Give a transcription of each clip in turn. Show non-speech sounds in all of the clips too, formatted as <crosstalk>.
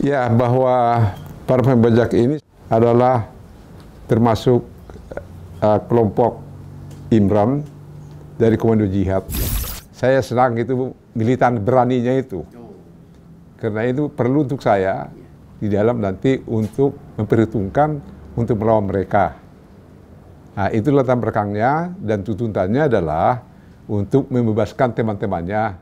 Ya, bahwa para pembajak ini adalah termasuk uh, kelompok Imran dari Komando Jihad. Saya senang itu militan beraninya itu. Karena itu perlu untuk saya di dalam nanti untuk memperhitungkan untuk melawan mereka. Nah, itu latar belakangnya dan tuntutannya adalah untuk membebaskan teman-temannya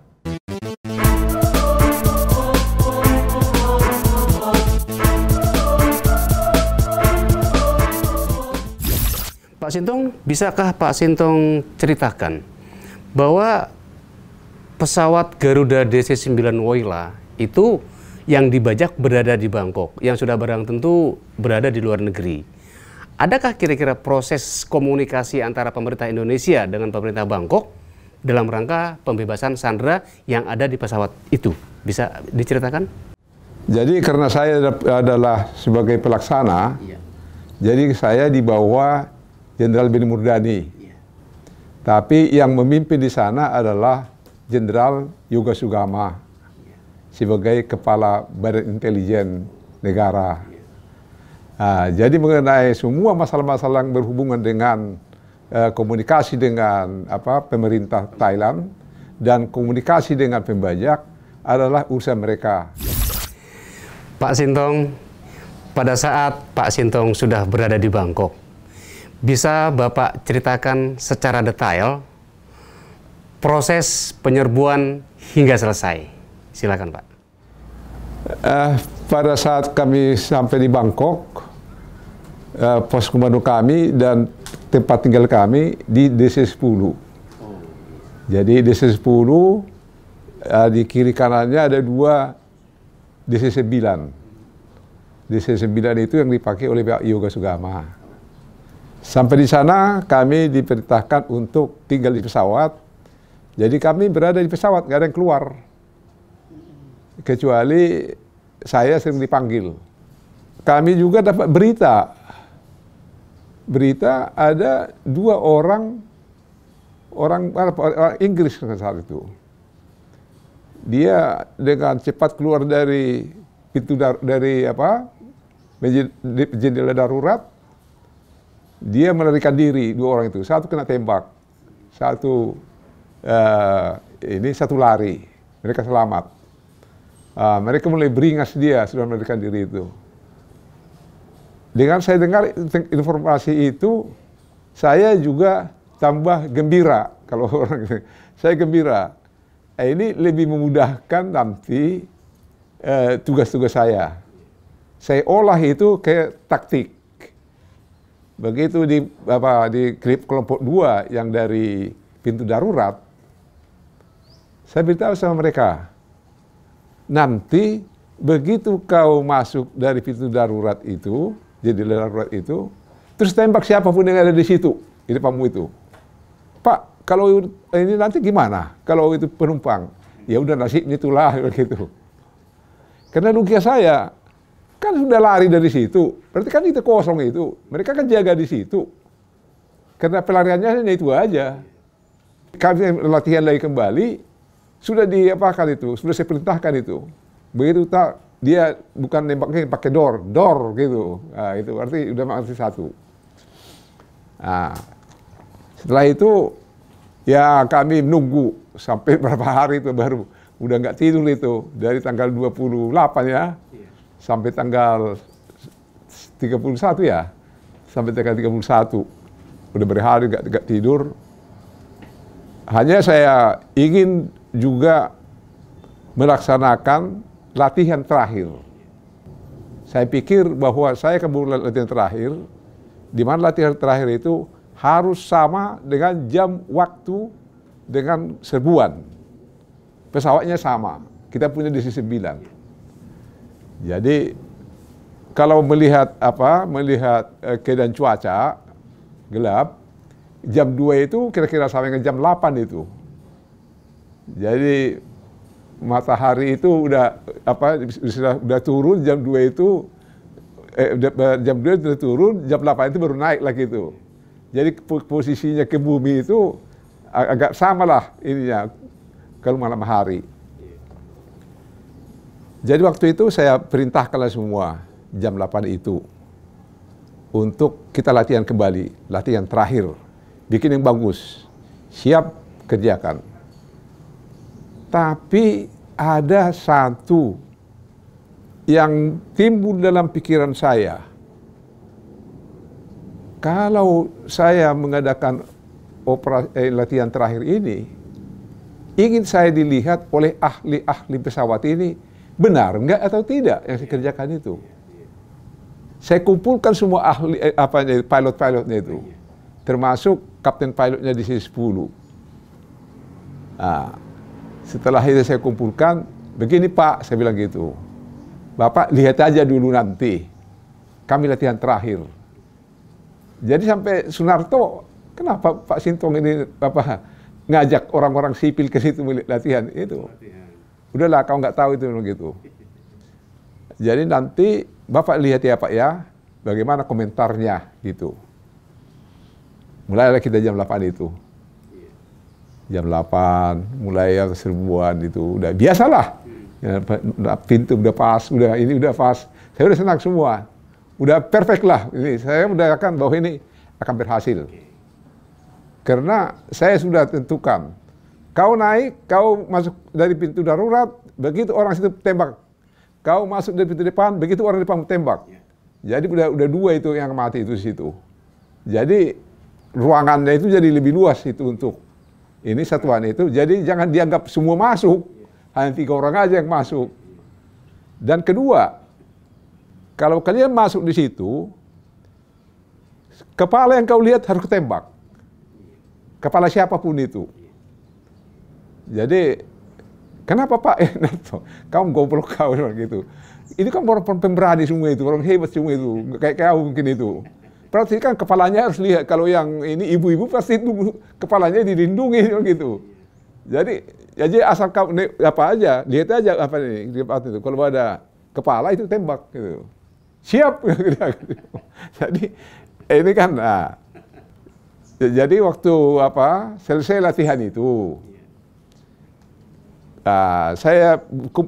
Sintong, bisakah Pak Sintong ceritakan bahwa pesawat Garuda DC-9 Woyla itu yang dibajak berada di Bangkok, yang sudah barang tentu berada di luar negeri. Adakah kira-kira proses komunikasi antara pemerintah Indonesia dengan pemerintah Bangkok dalam rangka pembebasan sandera yang ada di pesawat itu? Bisa diceritakan? Jadi karena saya adalah sebagai pelaksana, iya. Jadi saya dibawa Jenderal Bin Murdani. Iya. Tapi yang memimpin di sana adalah Jenderal Yoga Sugama iya. sebagai kepala Badan Intelijen Negara. Iya. Nah, jadi mengenai semua masalah-masalah yang berhubungan dengan eh, komunikasi dengan apa pemerintah Thailand dan komunikasi dengan pembajak adalah urusan mereka. Pak Sintong, pada saat Pak Sintong sudah berada di Bangkok, bisa Bapak ceritakan secara detail proses penyerbuan hingga selesai? Silakan Pak. Uh, pada saat kami sampai di Bangkok, uh, pos komando kami dan tempat tinggal kami di DC 10. Jadi DC 10 uh, di kiri kanannya ada dua DC 9. DC 9 itu yang dipakai oleh Pak Yoga Sugama. Sampai di sana kami diperintahkan untuk tinggal di pesawat. Jadi kami berada di pesawat, nggak ada yang keluar. Kecuali saya sering dipanggil. Kami juga dapat berita. Berita ada dua orang orang, orang Inggris kan saat itu. Dia dengan cepat keluar dari pintu dar, dari apa jendela darurat dia melarikan diri dua orang itu. Satu kena tembak, satu uh, ini satu lari. Mereka selamat. Uh, mereka mulai beringas dia sudah melarikan diri itu. Dengan saya dengar informasi itu, saya juga tambah gembira <laughs> kalau orang saya gembira. Eh, ini lebih memudahkan nanti eh, tugas-tugas uh, saya. Saya olah itu kayak taktik. Begitu di apa di kelompok dua yang dari pintu darurat, saya beritahu sama mereka, nanti begitu kau masuk dari pintu darurat itu, jadi darurat itu, terus tembak siapapun yang ada di situ, di depanmu itu. Pak, kalau ini nanti gimana? Kalau itu penumpang, ya udah nasibnya itulah <laughs> begitu. Karena rugi saya, Kan sudah lari dari situ. Berarti kan itu kosong itu. Mereka kan jaga di situ. Karena pelariannya hanya itu aja. Kami latihan lagi kembali, sudah diapakan itu, sudah saya perintahkan itu. Begitu tak, dia bukan nembaknya pakai door, door gitu. Nah, itu berarti udah masih satu. Nah, setelah itu ya kami menunggu sampai <laughs> berapa hari itu baru udah nggak tidur itu dari tanggal 28 ya sampai tanggal 31 ya, sampai tanggal 31. Udah berhari gak, gak tidur. Hanya saya ingin juga melaksanakan latihan terakhir. Saya pikir bahwa saya kemudian latihan terakhir, di mana latihan terakhir itu harus sama dengan jam waktu dengan serbuan. Pesawatnya sama. Kita punya di sisi 9. Jadi kalau melihat apa melihat eh, keadaan cuaca gelap jam 2 itu kira-kira sampai ke jam 8 itu. Jadi matahari itu udah apa sudah, udah turun jam 2 itu eh, eh jam 2 sudah turun, jam 8 itu baru naik lagi itu. Jadi posisinya ke bumi itu agak samalah ininya kalau malam hari. Jadi waktu itu saya perintahkanlah semua jam 8 itu untuk kita latihan kembali, latihan terakhir, bikin yang bagus, siap kerjakan. Tapi ada satu yang timbul dalam pikiran saya. Kalau saya mengadakan operasi eh, latihan terakhir ini, ingin saya dilihat oleh ahli-ahli pesawat ini, benar enggak atau tidak yang iya. dikerjakan iya, itu. Iya, saya kumpulkan semua ahli eh, apa pilot-pilotnya itu. Termasuk kapten pilotnya di sini 10. Nah, setelah itu saya kumpulkan, begini Pak, saya bilang gitu. Bapak lihat aja dulu nanti. Kami latihan terakhir. Jadi sampai Sunarto, kenapa Pak Sintong ini bapak ngajak orang-orang sipil ke situ latihan itu? Latihan udahlah kau nggak tahu itu begitu Jadi nanti Bapak lihat ya Pak ya, bagaimana komentarnya gitu. mulai Mulailah kita jam 8 itu. Jam 8, mulai yang serbuan itu. Udah biasalah. Ya, pintu udah pas, udah ini udah pas. Saya udah senang semua. Udah perfect lah. Ini saya udah akan bahwa ini akan berhasil. Karena saya sudah tentukan Kau naik, kau masuk dari pintu darurat, begitu orang situ tembak. Kau masuk dari pintu depan, begitu orang depan tembak. Ya. Jadi udah, udah dua itu yang mati itu situ. Jadi ruangannya itu jadi lebih luas itu untuk ini satuan itu. Jadi jangan dianggap semua masuk, ya. hanya tiga orang aja yang masuk. Dan kedua, kalau kalian masuk di situ, kepala yang kau lihat harus ketembak. Ya. Kepala siapapun itu. Jadi kenapa Pak Enarto? <laughs> Kamu goblok kau gitu. Itu kan orang pemberani semua itu, orang hebat semua itu, kayak kau mungkin itu. Berarti kan kepalanya harus lihat kalau yang ini ibu-ibu pasti itu kepalanya dilindungi <laughs> kan gitu. Jadi jadi asal kau apa aja, lihat aja apa ini itu. Kalau ada kepala itu tembak gitu. Siap <laughs> gitu. Jadi ini kan nah, jadi waktu apa selesai latihan itu Nah, saya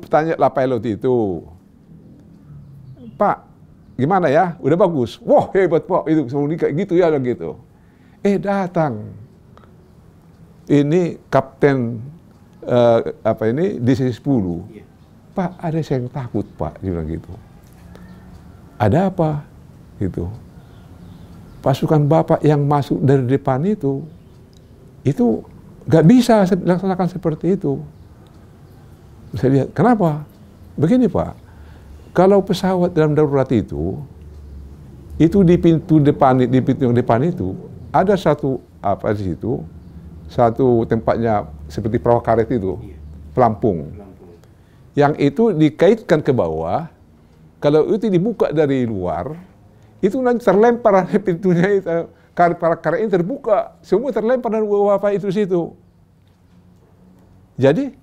tanya lah pilot itu, Pak, gimana ya? Udah bagus. Wah, hebat Pak. Itu sebelum kayak gitu ya, gitu. Eh, datang. Ini kapten uh, apa ini DC 10. Iya. Pak, ada saya yang takut, Pak, dia bilang gitu. Ada apa? Gitu. Pasukan Bapak yang masuk dari depan itu itu gak bisa dilaksanakan seperti itu saya lihat, kenapa? Begini Pak, kalau pesawat dalam darurat itu, itu di pintu depan di pintu depan itu ada satu apa di situ satu tempatnya seperti perahu karet itu iya. pelampung yang itu dikaitkan ke bawah kalau itu dibuka dari luar itu nanti terlempar dari <laughs> pintunya itu karet karet ini terbuka semua terlempar dari bawah apa itu situ jadi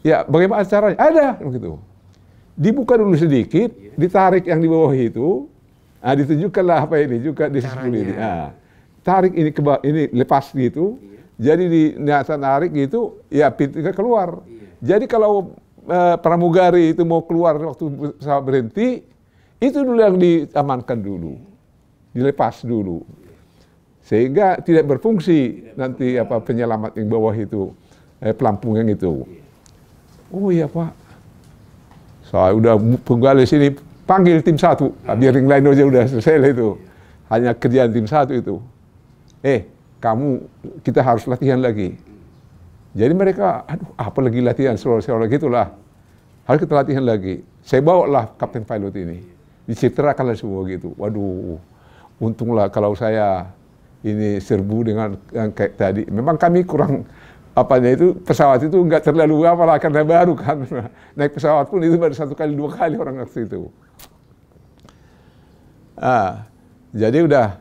Ya, bagaimana caranya? Ada begitu. Dibuka dulu sedikit, iya. ditarik yang di bawah itu, ah ditunjukkanlah apa ini juga di ini. Nah, tarik ini ke bawah, ini lepas gitu. Iya. Jadi di niatan narik gitu, ya pintunya keluar. Iya. Jadi kalau eh, pramugari itu mau keluar waktu pesawat berhenti, itu dulu yang diamankan dulu. Dilepas dulu. Sehingga tidak berfungsi tidak nanti apa penyelamat yang bawah itu, eh, pelampung yang itu. Iya. Oh iya Pak. Saya udah penggali sini panggil tim satu. Nah, biar yang lain aja udah selesai itu. Hanya kerjaan tim satu itu. Eh, kamu kita harus latihan lagi. Jadi mereka, aduh, apa lagi latihan, seolah-olah gitulah. Harus kita latihan lagi. Saya bawa lah kapten pilot ini. diceritakanlah semua gitu. Waduh, untunglah kalau saya ini serbu dengan yang kayak tadi. Memang kami kurang apanya itu pesawat itu nggak terlalu apa lah karena baru kan <laughs> naik pesawat pun itu baru satu kali dua kali orang waktu itu ah jadi udah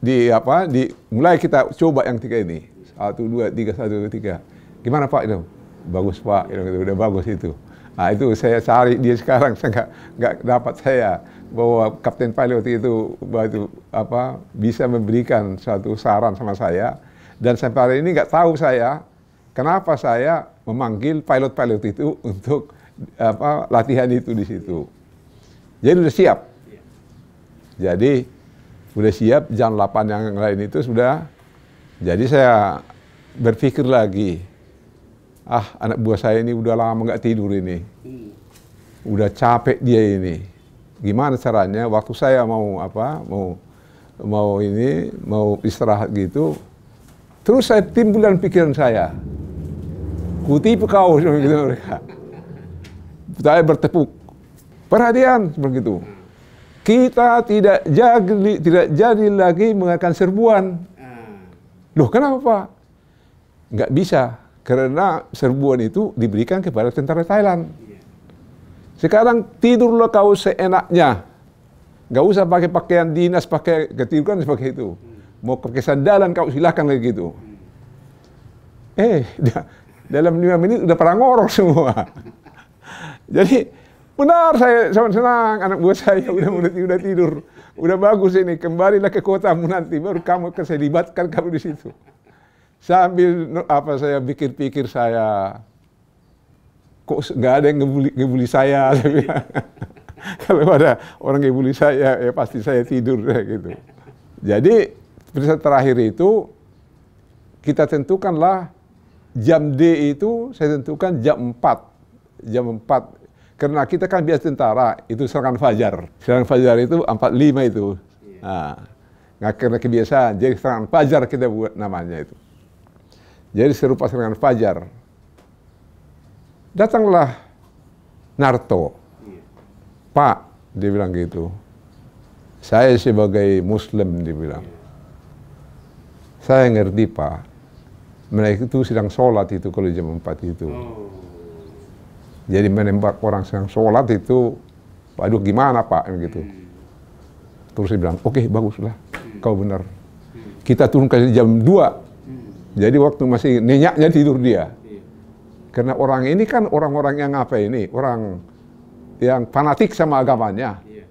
di apa di mulai kita coba yang tiga ini satu dua tiga satu dua tiga gimana pak itu bagus pak itu gitu, udah bagus itu nah, itu saya cari dia sekarang <laughs> saya nggak nggak dapat saya bahwa kapten pilot itu batu apa bisa memberikan satu saran sama saya dan sampai hari ini nggak tahu saya Kenapa saya memanggil pilot-pilot itu untuk apa, latihan itu di situ? Jadi sudah siap. Jadi sudah siap jam 8 yang lain itu sudah. Jadi saya berpikir lagi. Ah, anak buah saya ini udah lama nggak tidur ini. Udah capek dia ini. Gimana caranya waktu saya mau apa? Mau mau ini, mau istirahat gitu. Terus saya timbulan pikiran saya kutipu kau gitu <laughs> mereka. Saya bertepuk. Perhatian begitu Kita tidak jadi tidak jadi lagi mengadakan serbuan. Hmm. Loh, kenapa Pak? Nggak bisa, karena serbuan itu diberikan kepada tentara Thailand. Iya. Sekarang tidurlah kau seenaknya. nggak usah pakai pakaian dinas, pakai ketirukan seperti itu. Hmm. Mau pakai sandalan kau silahkan kayak gitu. Hmm. Eh, <laughs> dalam lima menit udah pada ngorok semua. Jadi benar saya sangat senang anak buah saya <laughs> udah udah, udah tidur. Udah bagus ini, kembali kembalilah ke kotamu nanti baru kamu keselibatkan kamu di situ. Sambil apa saya pikir-pikir saya kok nggak ada yang ngebuli ngebuli saya. <laughs> <laughs> Kalau ada orang ngebully saya, ya pasti saya tidur gitu. Jadi pesan terakhir itu kita tentukanlah jam D itu saya tentukan jam 4. Jam 4. Karena kita kan biasa tentara, itu serangan fajar. Serangan fajar itu 45 itu. Nah, karena kebiasaan, jadi serangan fajar kita buat namanya itu. Jadi serupa serangan fajar. Datanglah Narto. Iya. Pak, dia bilang gitu. Saya sebagai Muslim, dia bilang. Iya. Saya ngerti, Pak mereka itu sedang sholat itu kalau jam 4 itu. Oh. Jadi menembak orang sedang sholat itu, aduh gimana pak, gitu. Hmm. Terus dia bilang, oke okay, baguslah, hmm. kau benar. Hmm. Kita ke jam 2. Hmm. Jadi waktu masih nenyaknya tidur dia. Hmm. Karena orang ini kan orang-orang yang apa ini, orang yang fanatik sama agamanya. Hmm.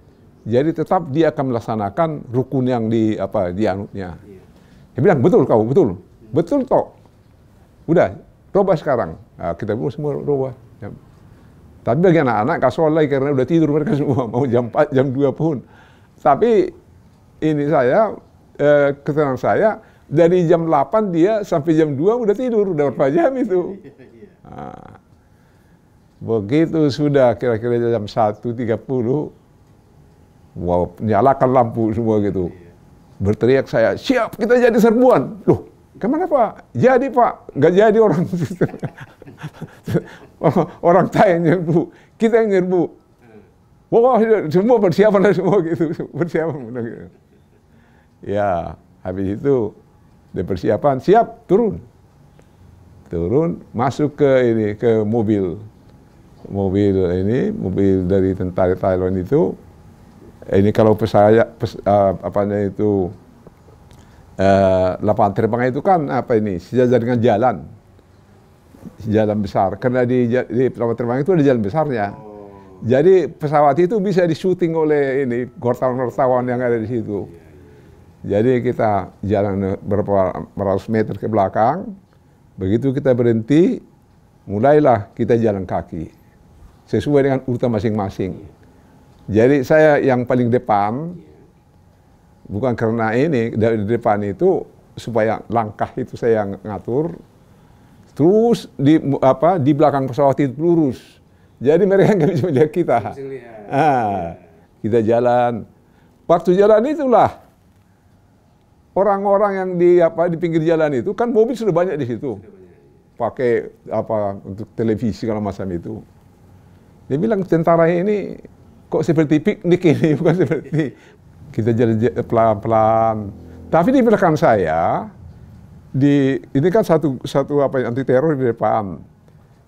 Jadi tetap dia akan melaksanakan rukun yang di apa dianutnya Hmm. Dia bilang betul kau betul, Hmm. betul toh Udah, rubah sekarang. Nah, kita pun semua rubah. Ya. Tapi bagi anak-anak kasol lagi karena udah tidur mereka <laughs> semua mau jam 4, jam 2 pun. Tapi ini saya eh, keterangan saya dari jam 8 dia sampai jam 2 udah tidur, udah berapa jam itu. Nah, <laughs> begitu sudah kira-kira jam 1.30 wow, nyalakan lampu semua gitu. Iya. Berteriak saya, siap kita jadi serbuan. Loh, Kemana Pak? Jadi Pak, nggak jadi orang <laughs> orang Thai yang nyerbu, kita yang nyerbu. Wah, semua persiapan semua gitu, <laughs> persiapan gitu. Ya, habis itu di persiapan siap turun, turun masuk ke ini ke mobil, mobil ini mobil dari tentara Thailand itu. Ini kalau pesaya pes, uh, apanya itu eh, lapangan terbang itu kan apa ini sejajar dengan jalan jalan besar karena di, di lapangan terbang itu ada jalan besarnya oh. jadi pesawat itu bisa disuting oleh ini wartawan-wartawan yang ada di situ jadi kita jalan berapa ratus meter ke belakang begitu kita berhenti mulailah kita jalan kaki sesuai dengan urutan masing-masing jadi saya yang paling depan bukan karena ini dari depan itu supaya langkah itu saya ngatur terus di apa di belakang pesawat itu lurus jadi mereka <laughs> nggak bisa melihat kita ah, kita jalan waktu jalan itulah orang-orang yang di apa di pinggir jalan itu kan mobil sudah banyak di situ iya. pakai apa untuk televisi kalau macam itu dia bilang tentara ini kok seperti piknik ini <laughs> bukan seperti kita jalan pelan-pelan. Tapi di belakang saya, di ini kan satu satu apa ya, anti teror di depan.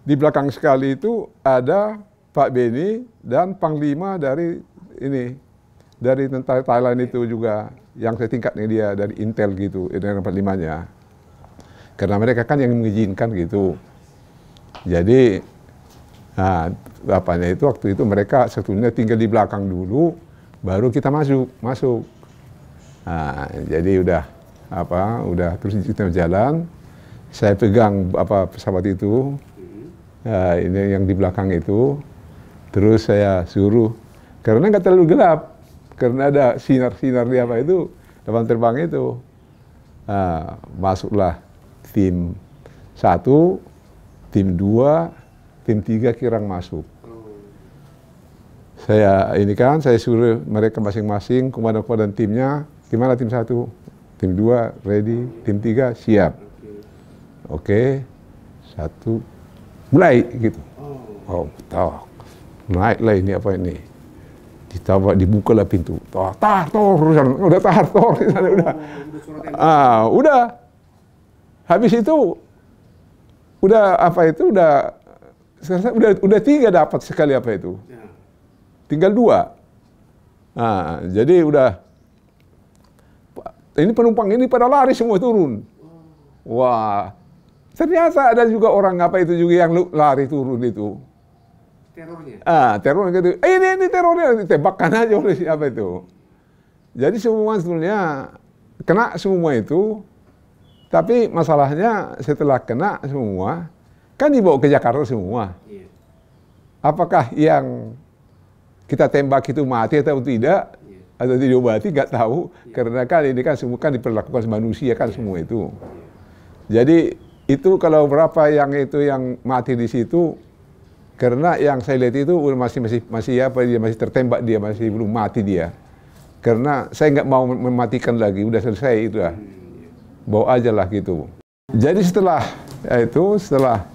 Di belakang sekali itu ada Pak Beni dan Panglima dari ini dari tentara Thailand itu juga yang saya tingkatnya dia dari Intel gitu, eh, dengan Panglimanya. Karena mereka kan yang mengizinkan gitu. Jadi Nah, apanya itu waktu itu mereka sebetulnya tinggal di belakang dulu, baru kita masuk masuk nah, jadi udah apa udah terus kita jalan saya pegang apa pesawat itu uh, ini yang di belakang itu terus saya suruh karena nggak terlalu gelap karena ada sinar-sinar di apa itu dalam terbang itu nah, masuklah tim satu tim dua tim tiga kirang masuk saya ini kan saya suruh mereka masing-masing komandan-komandan timnya gimana tim satu tim dua ready tim tiga siap oke okay. satu mulai gitu oh naik lah ini apa ini Ditawa dibuka lah pintu tar tar udah tar tor udah ah udah habis itu udah apa itu udah udah udah tiga dapat sekali apa itu ya tinggal dua. Nah, jadi udah ini penumpang ini pada lari semua turun. Wah, ternyata ada juga orang apa itu juga yang lari turun itu. Terornya. Ah, teror gitu. Eh, ini ini terornya ditembakkan aja oleh siapa itu. Jadi semua sebetulnya kena semua itu. Tapi masalahnya setelah kena semua, kan dibawa ke Jakarta semua. Iya. Apakah yang kita tembak itu mati atau tidak yeah. atau tidak mati nggak tahu iya. karena kan ini kan semua kan diperlakukan manusia kan iya. semua itu. Iya. Jadi itu kalau berapa yang itu yang mati di situ karena yang saya lihat itu masih masih masih apa dia masih tertembak dia masih belum mati dia karena saya nggak mau mematikan lagi udah selesai itu lah bawa aja lah gitu jadi setelah ya itu setelah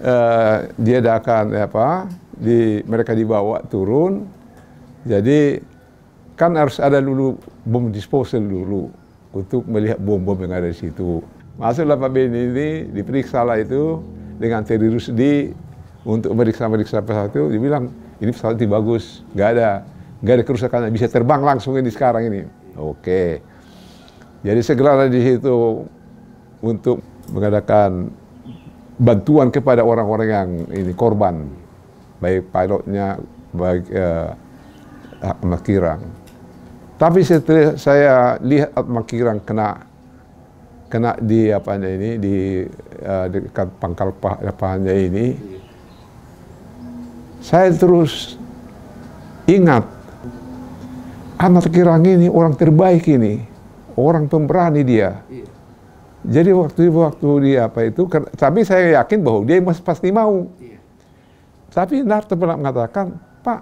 uh, eh, dia akan ya apa di mereka dibawa turun. Jadi kan harus ada dulu bom disposal dulu untuk melihat bom-bom yang ada di situ. Masuklah Pak Beni ini, lah itu dengan Terry Rusdi untuk meriksa-meriksa pesawat itu, dibilang ini pesawat ini bagus, nggak ada nggak ada kerusakan, bisa terbang langsung ini sekarang ini. Oke. Jadi segera di situ untuk mengadakan bantuan kepada orang-orang yang ini korban baik pilotnya, baik eh, ah, makirang. Tapi setelah saya lihat makirang kena kena di apa ini di uh, dekat pangkal pahannya ini, saya terus ingat anak kirang ini orang terbaik ini, orang pemberani dia. Iya. Jadi waktu waktu dia apa itu, tapi saya yakin bahwa dia pasti mau. Iya. Tapi Narto pernah mengatakan, Pak,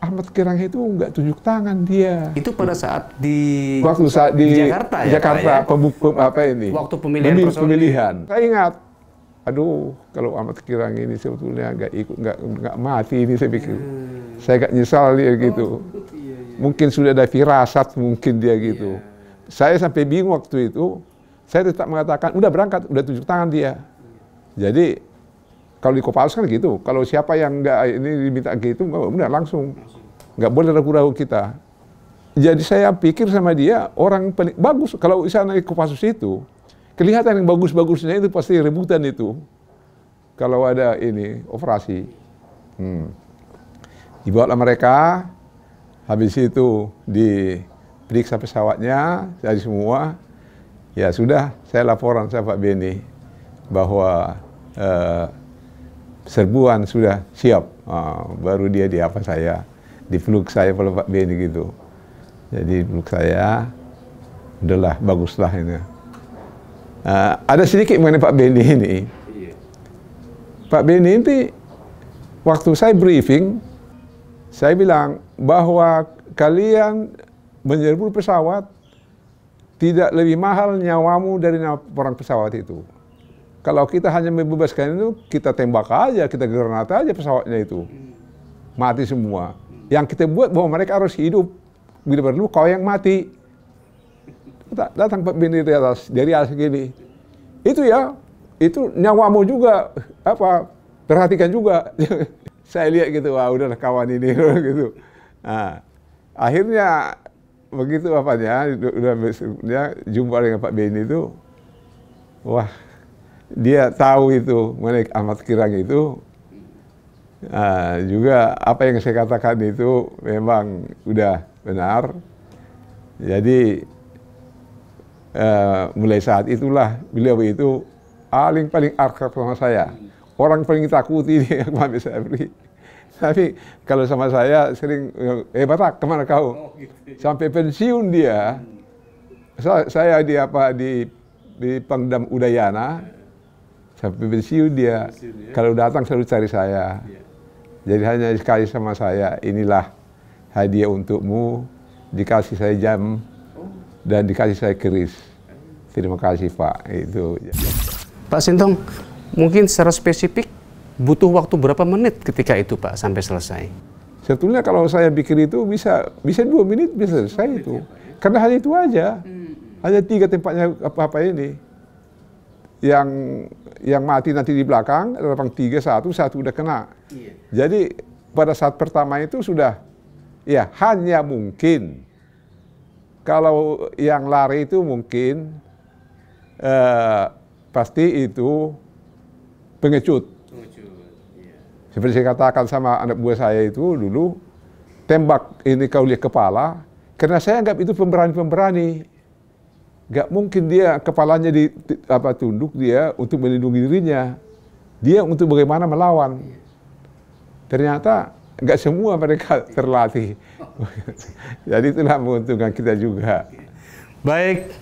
Ahmad Kirang itu nggak tunjuk tangan dia. Itu pada saat di waktu saat di, di Jakarta, ya, Jakarta ya? pembukum apa ini? Waktu pemilihan. Pemilihan. pemilihan. Saya ingat, aduh kalau Ahmad Kirang ini sebetulnya nggak ikut nggak nggak mati ini saya pikir. Hmm. Saya nggak nyesal dia oh, gitu. Iya, iya, iya. Mungkin sudah ada firasat mungkin dia gitu. Yeah. Saya sampai bingung waktu itu. Saya tetap mengatakan, udah berangkat, udah tunjuk tangan dia. Iya. Jadi kalau di Kopassus kan gitu. Kalau siapa yang nggak ini diminta gitu, nggak benar langsung. Nggak boleh ragu-ragu kita. Jadi saya pikir sama dia orang penik, bagus. Kalau sana di Kopassus itu kelihatan yang bagus-bagusnya itu pasti rebutan itu. Kalau ada ini operasi. Hmm. Dibawa mereka, habis itu diperiksa pesawatnya, dari semua, ya sudah saya laporan saya Pak Beni bahwa eh, serbuan sudah siap. Uh, baru dia di apa saya, di fluk saya kalau Pak Beni gitu. Jadi fluk saya, adalah baguslah ini. Uh, ada sedikit mengenai Pak Beni ini. Iya. Pak Beni ini waktu saya briefing, saya bilang bahwa kalian menyerbu pesawat tidak lebih mahal nyawamu dari orang pesawat itu. Kalau kita hanya membebaskan itu, kita tembak aja, kita granat aja pesawatnya itu. Mati semua. Yang kita buat bahwa mereka harus hidup. Bila perlu, kau yang mati. Datang Pak Bini dari atas, dari atas gini. Itu ya, itu nyawamu juga. Apa, perhatikan juga. <laughs> Saya lihat gitu, wah udah kawan ini, <laughs> gitu. Nah, akhirnya begitu apanya, udah ya, jumpa dengan Pak Beni itu, wah dia tahu itu mengenai amat Kirang itu nah, juga apa yang saya katakan itu memang udah benar. Jadi eh, mulai saat itulah beliau itu paling paling akrab sama saya. Orang paling takuti dia saya Sabri. Tapi kalau sama saya sering, eh Batak kemana kau? Oh, gitu. Sampai pensiun dia, saya di apa di di Pangdam Udayana, Sampai pensiun dia, pensiun, ya? kalau datang selalu cari saya. Ya. Jadi hanya sekali sama saya, inilah hadiah untukmu, dikasih saya jam, oh. dan dikasih saya keris. Terima kasih Pak, itu. Pak Sintong, mungkin secara spesifik butuh waktu berapa menit ketika itu Pak sampai selesai? Sebetulnya kalau saya pikir itu bisa bisa dua menit bisa selesai itu, ya, ya. karena hanya itu aja, hmm. hanya tiga tempatnya apa apa ini yang yang mati nanti di belakang lapang tiga satu satu udah kena. Iya. Jadi pada saat pertama itu sudah ya hanya mungkin kalau yang lari itu mungkin eh, pasti itu pengecut. pengecut iya. Seperti saya katakan sama anak buah saya itu dulu tembak ini kau lihat kepala karena saya anggap itu pemberani-pemberani Gak mungkin dia kepalanya di apa tunduk dia untuk melindungi dirinya. Dia untuk bagaimana melawan. Ternyata gak semua mereka iya. terlatih. <laughs> Jadi itulah menguntungkan kita juga. Baik,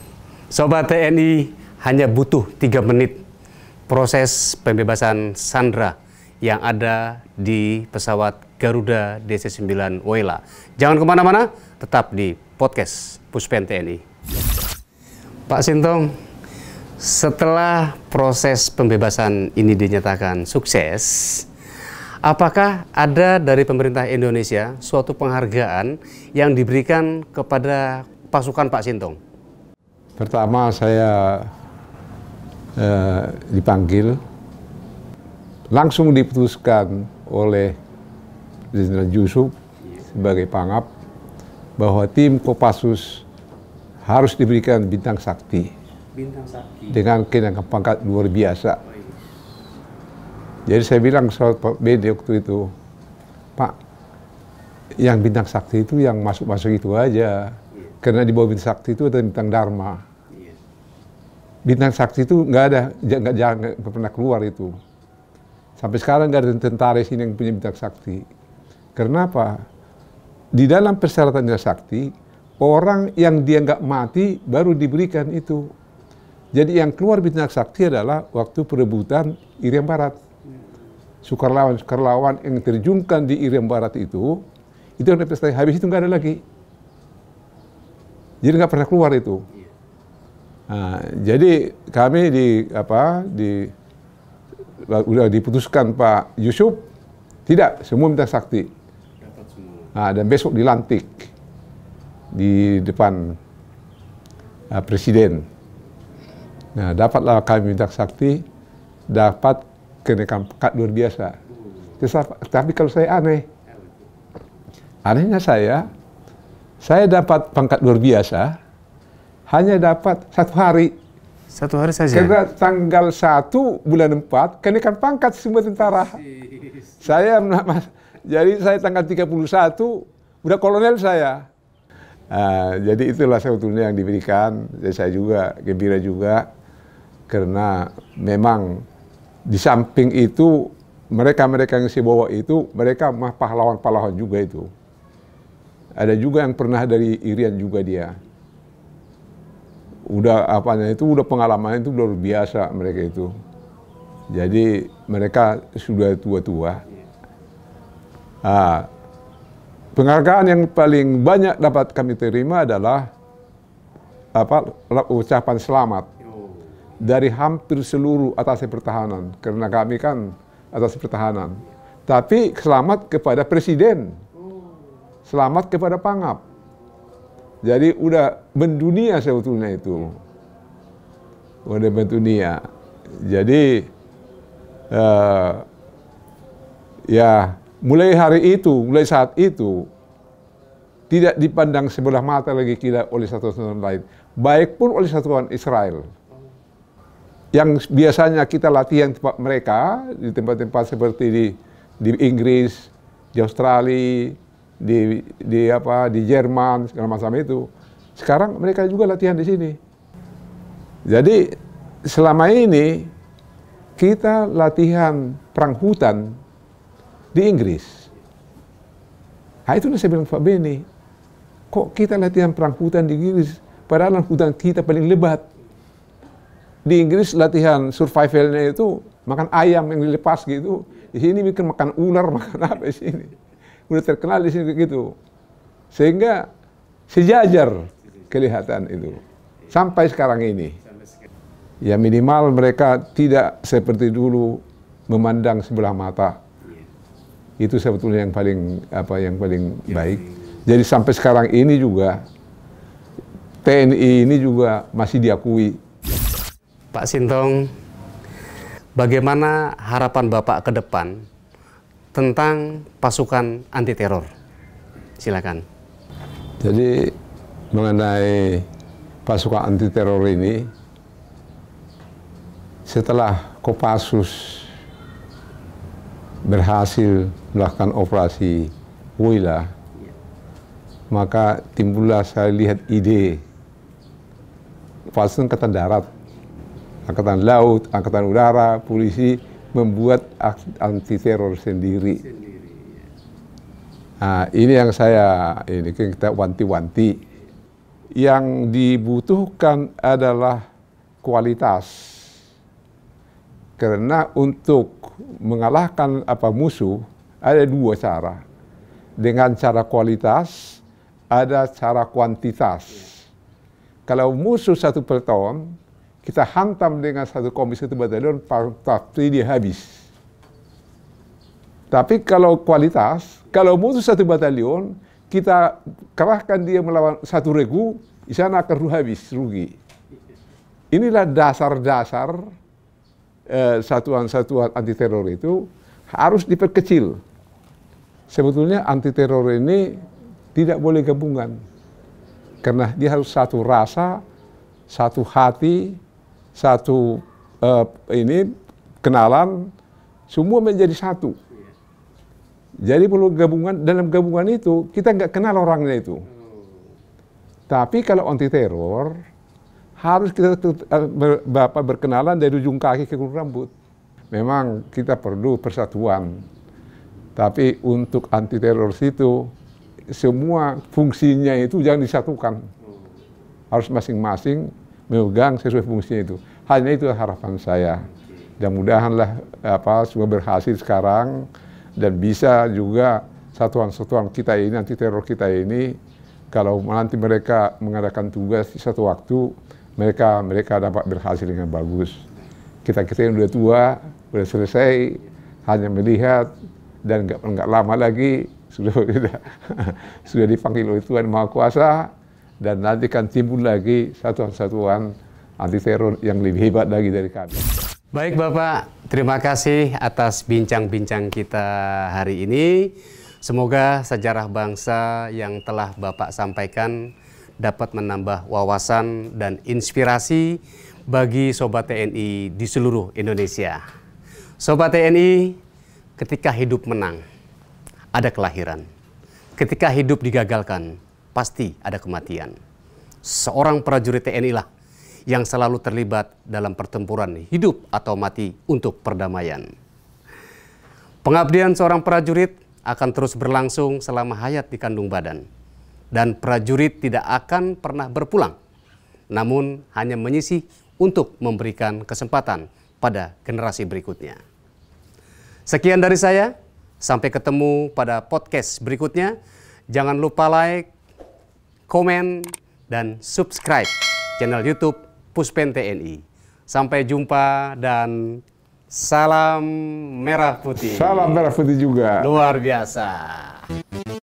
Sobat TNI hanya butuh tiga menit proses pembebasan Sandra yang ada di pesawat Garuda DC-9 Wela. Jangan kemana-mana, tetap di podcast Puspen TNI. Pak Sintong, setelah proses pembebasan ini dinyatakan sukses, apakah ada dari pemerintah Indonesia suatu penghargaan yang diberikan kepada pasukan Pak Sintong? Pertama saya eh, dipanggil, langsung diputuskan oleh Jenderal Yusuf sebagai pangap bahwa tim Kopassus harus diberikan bintang sakti. Bintang sakti. Dengan kenaikan pangkat luar biasa. Jadi saya bilang soal Pak Bede waktu itu, Pak, yang bintang sakti itu yang masuk-masuk itu aja. Iya. Karena di bawah bintang sakti itu ada bintang dharma. Iya. Bintang sakti itu nggak ada, nggak jangan pernah keluar itu. Sampai sekarang nggak ada tentara sini yang punya bintang sakti. Kenapa? Di dalam persyaratan bintang sakti, orang yang dia nggak mati baru diberikan itu. Jadi yang keluar bintang sakti adalah waktu perebutan Irian Barat. Sukarlawan-sukarlawan yang terjunkan di Irian Barat itu, itu yang dipestai. Habis itu nggak ada lagi. Jadi nggak pernah keluar itu. Nah, jadi kami di apa di udah diputuskan Pak Yusuf tidak semua minta sakti. Nah, dan besok dilantik di depan uh, presiden. Nah, dapatlah kami minta Sakti dapat kenaikan pekat luar biasa. Tapi kalau saya aneh, anehnya saya, saya dapat pangkat luar biasa, hanya dapat satu hari. Satu hari saja? Karena tanggal 1 bulan 4, kenaikan pangkat semua tentara. Saya, jadi saya tanggal 31, udah kolonel saya. Nah, jadi itulah sebetulnya yang diberikan. Jadi saya juga gembira juga karena memang di samping itu mereka-mereka yang saya bawa itu mereka mah pahlawan-pahlawan juga itu. Ada juga yang pernah dari Irian juga dia. Udah apanya itu udah pengalaman itu luar biasa mereka itu. Jadi mereka sudah tua-tua. Ah, Penghargaan yang paling banyak dapat kami terima adalah apa ucapan selamat dari hampir seluruh atas pertahanan karena kami kan atas pertahanan. Tapi selamat kepada presiden. Selamat kepada pangap. Jadi udah mendunia sebetulnya itu. Udah mendunia. Jadi uh, ya Mulai hari itu, mulai saat itu, tidak dipandang sebelah mata lagi kila oleh satu satuan lain, baik pun oleh satuan Israel. Yang biasanya kita latihan tempat mereka di tempat-tempat seperti di di Inggris, di Australia, di di apa di Jerman segala macam itu. Sekarang mereka juga latihan di sini. Jadi selama ini kita latihan perang hutan di Inggris. Nah itu yang saya bilang Pak Beni, kok kita latihan perang hutan di Inggris, padahal hutan kita paling lebat. Di Inggris latihan survivalnya itu makan ayam yang dilepas gitu, di sini bikin makan ular, <laughs> makan apa di sini. Udah terkenal di sini begitu, Sehingga sejajar kelihatan itu. Sampai sekarang ini. Ya minimal mereka tidak seperti dulu memandang sebelah mata itu sebetulnya yang paling apa yang paling ya. baik. Jadi sampai sekarang ini juga TNI ini juga masih diakui. Pak Sintong, bagaimana harapan Bapak ke depan tentang pasukan anti teror? Silakan. Jadi mengenai pasukan anti teror ini setelah Kopassus berhasil melakukan operasi Wila, maka timbullah saya lihat ide pasukan angkatan darat, angkatan laut, angkatan udara, polisi membuat anti teror sendiri. Ya. Nah, ini yang saya ini kan kita wanti-wanti. Yang dibutuhkan adalah kualitas karena untuk mengalahkan apa musuh ada dua cara. Dengan cara kualitas, ada cara kuantitas. Kalau musuh satu peleton, kita hantam dengan satu komisi satu batalion, pasti dia habis. Tapi kalau kualitas, kalau musuh satu batalion, kita kerahkan dia melawan satu regu, di sana akan habis, rugi. Inilah dasar-dasar Eh, satuan-satuan anti teror itu harus diperkecil. Sebetulnya anti teror ini tidak boleh gabungan. Karena dia harus satu rasa, satu hati, satu uh, ini kenalan, semua menjadi satu. Jadi perlu gabungan dalam gabungan itu kita nggak kenal orangnya itu. Tapi kalau anti teror harus kita eh, ber, Bapak berkenalan dari ujung kaki ke ujung rambut. Memang kita perlu persatuan. Tapi untuk anti teror itu semua fungsinya itu jangan disatukan. Harus masing-masing memegang sesuai fungsinya itu. Hanya itu harapan saya. Dan mudahanlah apa semua berhasil sekarang dan bisa juga satuan-satuan kita ini anti teror kita ini kalau nanti mereka mengadakan tugas di satu waktu mereka mereka dapat berhasil dengan bagus. Kita kita yang sudah tua, sudah selesai, hanya melihat dan nggak nggak lama lagi sudah <laughs> sudah sudah dipanggil oleh Tuhan Maha Kuasa dan nanti kan timbul lagi satuan-satuan anti teror yang lebih hebat lagi dari kami. Baik Bapak, terima kasih atas bincang-bincang kita hari ini. Semoga sejarah bangsa yang telah Bapak sampaikan dapat menambah wawasan dan inspirasi bagi Sobat TNI di seluruh Indonesia. Sobat TNI, ketika hidup menang, ada kelahiran. Ketika hidup digagalkan, pasti ada kematian. Seorang prajurit TNI lah yang selalu terlibat dalam pertempuran hidup atau mati untuk perdamaian. Pengabdian seorang prajurit akan terus berlangsung selama hayat di kandung badan dan prajurit tidak akan pernah berpulang, namun hanya menyisih untuk memberikan kesempatan pada generasi berikutnya. Sekian dari saya, sampai ketemu pada podcast berikutnya. Jangan lupa like, komen, dan subscribe channel YouTube Puspen TNI. Sampai jumpa dan salam merah putih. Salam merah putih juga. Luar biasa.